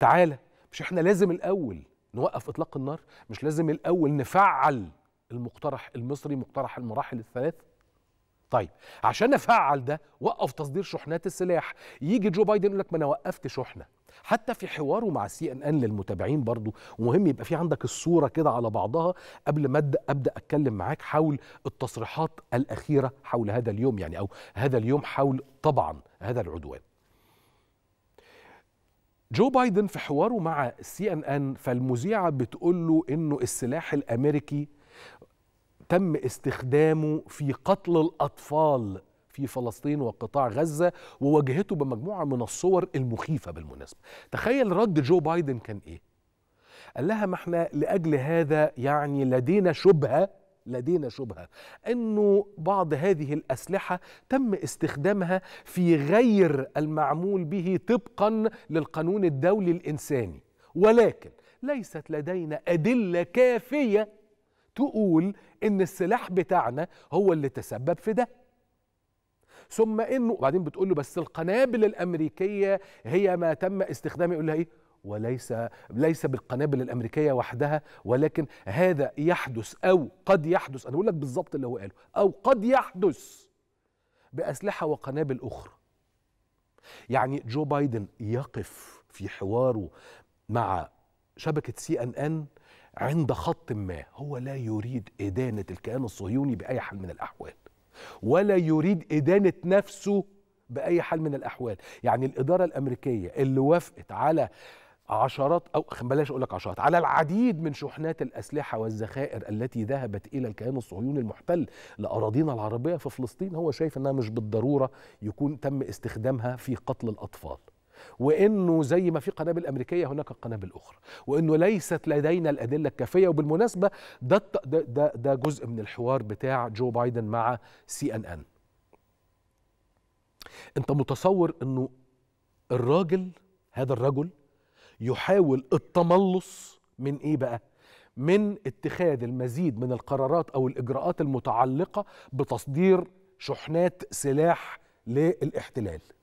تعالى مش احنا لازم الاول نوقف اطلاق النار مش لازم الاول نفعل المقترح المصري مقترح المراحل الثلاث طيب عشان افعل ده وقف تصدير شحنات السلاح يجي جو بايدن يقول لك ما انا وقفت شحنه حتى في حواره مع سي ان ان للمتابعين برضو ومهم يبقى في عندك الصوره كده على بعضها قبل ما ابدا ابدا اتكلم معاك حول التصريحات الاخيره حول هذا اليوم يعني او هذا اليوم حول طبعا هذا العدوان جو بايدن في حواره مع سي ان ان فالمذيعه بتقول له انه السلاح الامريكي تم استخدامه في قتل الاطفال في فلسطين وقطاع غزه وواجهته بمجموعه من الصور المخيفه بالمناسبه تخيل رد جو بايدن كان ايه قال لها ما احنا لاجل هذا يعني لدينا شبهه لدينا شبهه انه بعض هذه الاسلحه تم استخدامها في غير المعمول به طبقا للقانون الدولي الانساني ولكن ليست لدينا ادله كافيه تقول ان السلاح بتاعنا هو اللي تسبب في ده ثم انه وبعدين بتقول له بس القنابل الامريكيه هي ما تم استخدامه يقول لها ايه وليس ليس بالقنابل الامريكيه وحدها ولكن هذا يحدث او قد يحدث انا بقول لك بالظبط اللي هو قاله او قد يحدث باسلحه وقنابل اخرى يعني جو بايدن يقف في حواره مع شبكه سي ان ان عند خط ما هو لا يريد إدانة الكيان الصهيوني بأي حال من الأحوال ولا يريد إدانة نفسه بأي حال من الأحوال يعني الإدارة الأمريكية اللي وافقت على عشرات او بلاش اقول لك عشرات على العديد من شحنات الاسلحه والذخائر التي ذهبت الى الكيان الصهيوني المحتل لاراضينا العربيه في فلسطين هو شايف انها مش بالضروره يكون تم استخدامها في قتل الاطفال وانه زي ما في قنابل امريكيه هناك قنابل اخرى وانه ليست لدينا الادله الكافيه وبالمناسبه ده ده ده جزء من الحوار بتاع جو بايدن مع سي ان ان انت متصور انه الراجل هذا الرجل يحاول التملص من ايه بقى من اتخاذ المزيد من القرارات او الاجراءات المتعلقه بتصدير شحنات سلاح للاحتلال